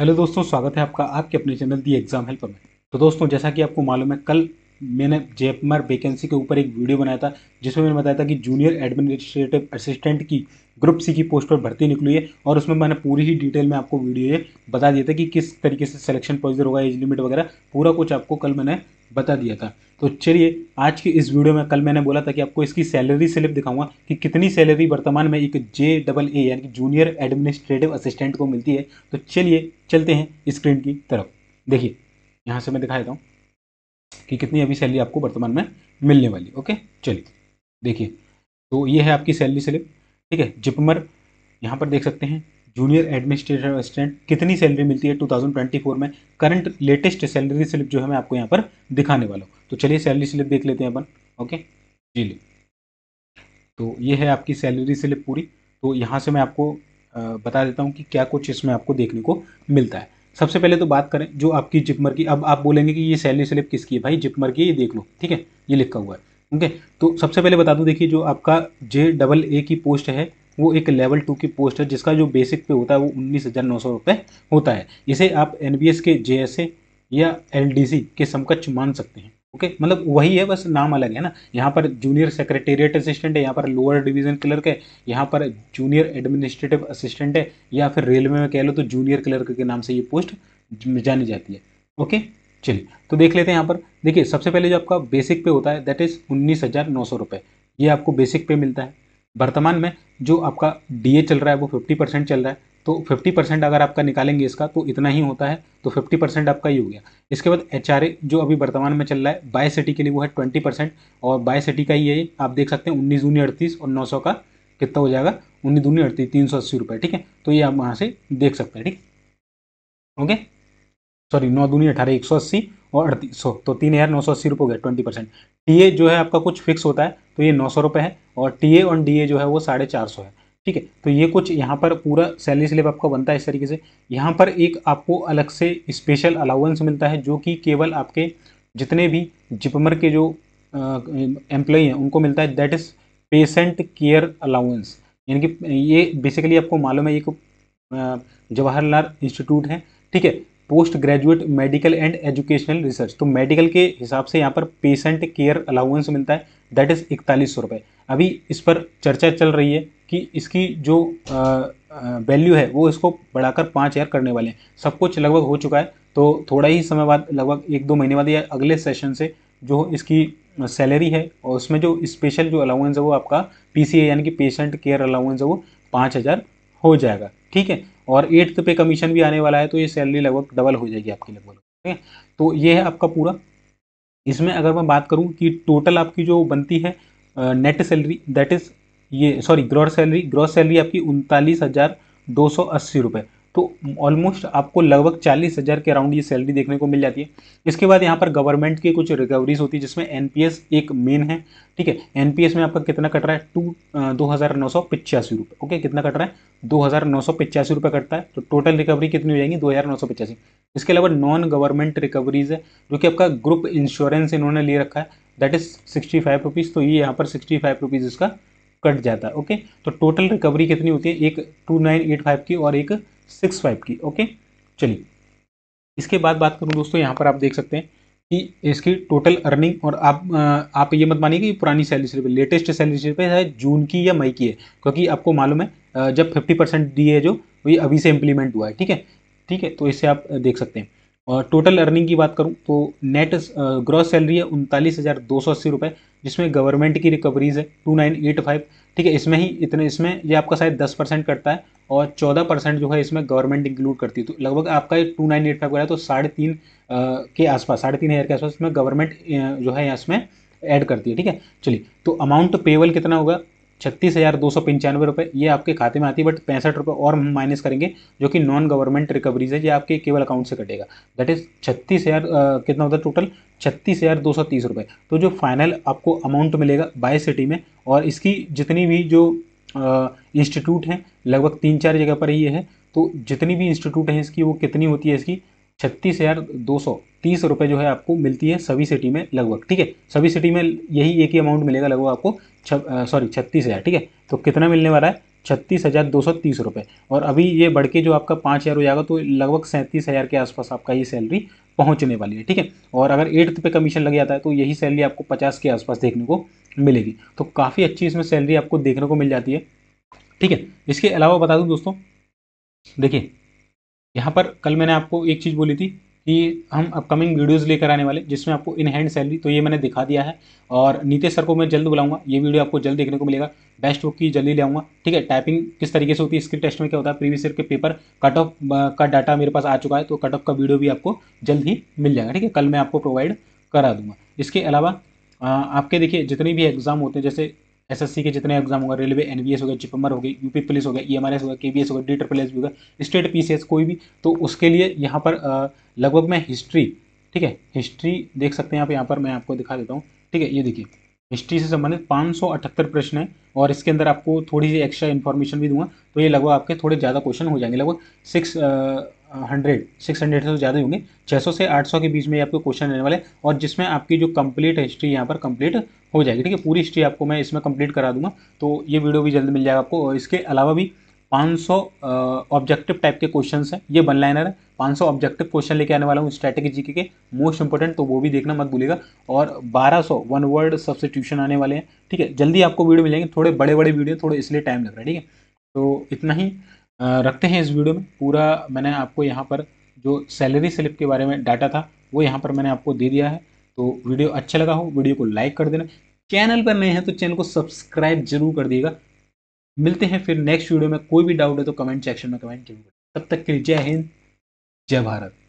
Hello दोस्तों स्वागत है आपका आपके अपने चैनल दी एग्जाम हेल्पर में तो दोस्तों जैसा कि आपको मालूम है कल मैंने जयपुर वैकेंसी के ऊपर एक वीडियो बनाया था जिसमें मैंने बताया था कि जूनियर एडमिनिस्ट्रेटिव असिस्टेंट की ग्रुप सी की पोस्ट पर भर्ती निकली है और उसमें मैंने पूरी ही डिटेल में आपको वीडियो ये बता दिया था कि किस तरीके से सिलेक्शन प्रोसीजर होगा एज लिमिट वगैरह पूरा कुछ आपको कल मैंने बता दिया था तो चलिए आज की इस वीडियो में कल मैंने बोला था कि आपको इसकी सैलरी स्लिप दिखाऊंगा कि कितनी सैलरी वर्तमान में एक जे डबल ए यानी कि जूनियर एडमिनिस्ट्रेटिव असिस्टेंट को मिलती है तो चलिए चलते हैं स्क्रीन की तरफ देखिए यहाँ से मैं दिखा देता हूँ कि कितनी अभी सैलरी आपको वर्तमान में मिलने वाली ओके चलिए देखिए तो ये है आपकी सैलरी स्लिप ठीक है जिपमर यहाँ पर देख सकते हैं जूनियर एडमिनिस्ट्रेटर असिस्टेंट कितनी सैलरी मिलती है 2024 में करंट लेटेस्ट सैलरी स्लिप जो है मैं आपको यहाँ पर दिखाने वाला हूँ तो चलिए सैलरी स्लिप देख लेते हैं अपन ओके जी ले तो ये है आपकी सैलरी स्लिप पूरी तो यहाँ से मैं आपको बता देता हूँ कि क्या कुछ इसमें आपको देखने को मिलता है सबसे पहले तो बात करें जो आपकी जिपमर की अब आप बोलेंगे कि ये सैलरी स्लिप किसकी है भाई जिपमर की ये देख लो ठीक है ये लिखा हुआ है ओके तो सबसे पहले बता दूं देखिए जो आपका जे डबल ए की पोस्ट है वो एक लेवल टू की पोस्ट है जिसका जो बेसिक पे होता है वो उन्नीस हज़ार नौ सौ रुपये होता है इसे आप एन के जे या एल के समकक्ष मान सकते हैं ओके okay, मतलब वही है बस नाम अलग है ना यहाँ पर जूनियर सेक्रेटेरिएट असिस्टेंट है यहाँ पर लोअर डिवीजन क्लर्क है यहाँ पर जूनियर एडमिनिस्ट्रेटिव असिस्टेंट है या फिर रेलवे में कह लो तो जूनियर क्लर्क के नाम से ये पोस्ट जानी जाती है ओके okay? चलिए तो देख लेते हैं यहाँ पर देखिए सबसे पहले जो आपका बेसिक पे होता है दैट इज़ उन्नीस हज़ार नौ सौ ये आपको बेसिक पे मिलता है वर्तमान में जो आपका डी चल रहा है वो फिफ्टी परसेंट चल रहा है तो फिफ्टी परसेंट अगर आपका निकालेंगे इसका तो इतना ही होता है तो फिफ्टी परसेंट आपका ही हो गया इसके बाद एच जो अभी वर्तमान में चल रहा है बाय सिटी के लिए वो है ट्वेंटी परसेंट और बाय सिटी का ही है आप देख सकते हैं उन्नीस दूनी अड़तीस और नौ सौ का कितना हो जाएगा उन्नीस दूनी अड़तीस तीन सौ अस्सी ठीक है तो ये आप वहाँ से देख सकते हैं ठीक ओके सॉरी नौ दूनी अठारह एक सौ अस्सी और अड़तीस सौ तो तीन हज़ार नौ सौ अस्सी रुपये हो गया ट्वेंटी परसेंट टी जो है आपका कुछ फिक्स होता है तो ये नौ सौ रुपये है और टी ए और डी जो है वो साढ़े चार सौ है ठीक है तो ये कुछ यहाँ पर पूरा सैलरी स्लिप आपका बनता है इस तरीके से यहाँ पर एक आपको अलग से स्पेशल अलाउंस मिलता है जो कि केवल आपके जितने भी जिपमर के जो एम्प्लॉई हैं उनको मिलता है that is patient care allowance यानी कि ये बेसिकली आपको मालूम है एक जवाहरलाल इंस्टीट्यूट है ठीक है post graduate medical and educational research तो मेडिकल के हिसाब से यहाँ पर पेशेंट केयर अलाउंस मिलता है दैट इज़ इकतालीस सौ रुपये अभी इस पर चर्चा चल रही है कि इसकी जो वैल्यू है वो इसको बढ़ाकर पाँच हज़ार करने वाले हैं सब कुछ लगभग हो चुका है तो थोड़ा ही समय बाद लगभग एक दो महीने बाद या अगले सेशन से जो इसकी सैलरी है और उसमें जो स्पेशल जो अलाउंस है वो आपका पी यानी कि पेशेंट केयर अलाउंस है वो पाँच हज़ार हो जाएगा ठीक है और एट्थ पे कमीशन भी आने वाला है तो ये सैलरी लगभग डबल हो जाएगी आपकी लगभग ठीक है तो ये है आपका पूरा इसमें अगर मैं बात करूँ कि टोटल आपकी जो बनती है नेट सैलरी दैट इज़ ये sorry gross salary gross salary आपकी उनतालीस हज़ार दो सौ अस्सी रुपये तो ऑलमोस्ट आपको लगभग चालीस हज़ार के अराउंड ये सैलरी देखने को मिल जाती है इसके बाद यहाँ पर गवर्नमेंट की कुछ रिकवरीज होती है जिसमें एन एक मेन है ठीक है एन में आपका कितना कट रहा है टू दो हज़ार नौ सौ पिचासी रुपये ओके कितना कट रहा है दो हज़ार नौ सौ पिचासी रुपये कटता है तो टोटल रिकवरी कितनी हो जाएगी दो हज़ार नौ सौ इसके अलावा नॉन गवर्नमेंट रिकवरीज है जो कि आपका ग्रुप इंश्योरेंस इन्होंने ले रखा है that is sixty five rupees तो ये यहाँ पर सिक्सटी फाइव रुपीज़ इसका कट जाता है ओके तो टोटल रिकवरी कितनी होती है एक टू नाइन एट फाइव की और एक सिक्स फाइव की ओके चलिए इसके बाद बात करूँ दोस्तों यहाँ पर आप देख सकते हैं कि इसकी टोटल अर्निंग और आप आप ये मत मानिए कि पुरानी salary slip latest salary slip है जून की या मई की है क्योंकि आपको मालूम है जब फिफ्टी परसेंट दी है जो ये अभी से इम्प्लीमेंट हुआ है ठीक है ठीक है तो इससे आप देख सकते हैं और टोटल अर्निंग की बात करूं तो नेट ग्रॉस सैलरी है उनतालीस हज़ार दो सौ अस्सी रुपये जिसमें गवर्नमेंट की रिकवरीज है टू नाइन एट फाइव ठीक है इसमें ही इतने इसमें ये आपका शायद दस परसेंट करता है और चौदह परसेंट जो है इसमें गवर्नमेंट इंक्लूड करती है तो लगभग आपका टू नाइन एट फाइव का तो साढ़े तीन के आसपास साढ़े तीन हज़ार के आसपास इसमें गवर्नमेंट जो है इसमें ऐड करती है ठीक है चलिए तो अमाउंट पेबल कितना होगा छत्तीस हज़ार दो सौ पंचानवे रुपये ये आपके खाते में आती है बट पैंसठ रुपये और हम माइनस करेंगे जो कि नॉन गवर्नमेंट रिकवरीज है ये आपके केवल अकाउंट से कटेगा दैट इज़ छत्तीस हज़ार कितना होता है टोटल छत्तीस हज़ार दो सौ तीस रुपये तो जो फाइनल आपको अमाउंट मिलेगा बाय सिटी में और इसकी जितनी भी जो इंस्टीट्यूट हैं लगभग तीन चार जगह पर ये है तो जितनी भी इंस्टीट्यूट हैं इसकी वो कितनी होती है इसकी छत्तीस हज़ार दो सौ तीस रुपये जो है आपको मिलती है सभी सिटी में लगभग ठीक है सभी सिटी में यही एक ही अमाउंट मिलेगा लगभग आपको सॉरी छत्तीस हज़ार ठीक है तो कितना मिलने वाला है छत्तीस हज़ार दो सौ तीस रुपये और अभी ये बढ़ के जो आपका पाँच हज़ार हो जाएगा तो लगभग सैंतीस हज़ार के आसपास आपका ये सैलरी पहुंचने वाली है ठीक है और अगर एट्थ पे कमीशन लग जाता है तो यही सैलरी आपको पचास के आसपास देखने को मिलेगी तो काफ़ी अच्छी इसमें सैलरी आपको देखने को मिल जाती है ठीक है इसके अलावा बता दूँ दोस्तों देखिए यहाँ पर कल मैंने आपको एक चीज़ बोली थी कि हम अपकमिंग वीडियोस लेकर आने वाले जिसमें आपको इन हैंड सैलरी तो ये मैंने दिखा दिया है और नीते सर को मैं जल्द बुलाऊंगा ये वीडियो आपको जल्द देखने को मिलेगा बेस्ट बुक की जल्दी ले आऊँगा ठीक है टाइपिंग किस तरीके से होती है इसके टेस्ट में क्या होता है प्रीवियस ईयर के पेपर कट ऑफ का डाटा मेरे पास आ चुका है तो कट ऑफ का वीडियो भी आपको जल्द ही मिल जाएगा ठीक है कल मैं आपको प्रोवाइड करा दूंगा इसके अलावा आपके देखिए जितने भी एग्ज़ाम होते हैं जैसे एसएससी के जितने एग्जाम होगा रेलवे एनवीएस हो गया चिपम्बर हो यूपी पुलिस हो गया ईएमआरएस होगा गया केबीएस हो गया डी ट्रिपल एस भी होगा स्टेट पीसीएस कोई भी तो उसके लिए यहाँ पर लगभग मैं हिस्ट्री ठीक है हिस्ट्री देख सकते हैं आप यहाँ पर मैं आपको दिखा देता हूँ ठीक है ये देखिए हिस्ट्री से संबंधित पाँच प्रश्न है और इसके अंदर आपको थोड़ी सी एक्स्ट्रा इन्फॉर्मेशन भी दूंगा तो ये लगभग आपके थोड़े ज़्यादा क्वेश्चन हो जाएंगे लगभग सिक्स हंड्रेड सिक्स हंड्रेड से तो ज़्यादा होंगे छः सौ से आठ सौ के बीच में आपके क्वेश्चन रहने वाले और जिसमें आपकी जो कंप्लीट हिस्ट्री यहाँ पर कंप्लीट हो जाएगी ठीक है पूरी हिस्ट्री आपको मैं इसमें कंप्लीट करा दूंगा तो ये वीडियो भी जल्द मिल जाएगा आपको और इसके अलावा भी 500 ऑब्जेक्टिव टाइप के क्वेश्चन हैं ये वन लाइनर है 500 ऑब्जेक्टिव क्वेश्चन लेके आने वाला हूँ स्ट्रैटेजी जीके के मोस्ट इंपॉर्टेंट तो वो भी देखना मत भूलेगा और 1200 वन वर्ड सब्सटीट्यूशन आने वाले हैं ठीक है जल्दी आपको वीडियो मिलेंगे थोड़े बड़े बड़े वीडियो थोड़े इसलिए टाइम लग रहा है ठीक है तो इतना ही रखते हैं इस वीडियो में पूरा मैंने आपको यहाँ पर जो सैलरी स्लिप के बारे में डाटा था वो यहाँ पर मैंने आपको दे दिया है तो वीडियो अच्छा लगा हो वीडियो को लाइक कर देना चैनल पर नए हैं तो चैनल को सब्सक्राइब जरूर कर दिएगा मिलते हैं फिर नेक्स्ट वीडियो में कोई भी डाउट है तो कमेंट सेक्शन में कमेंट जरूर तब तक के लिए जय हिंद जय भारत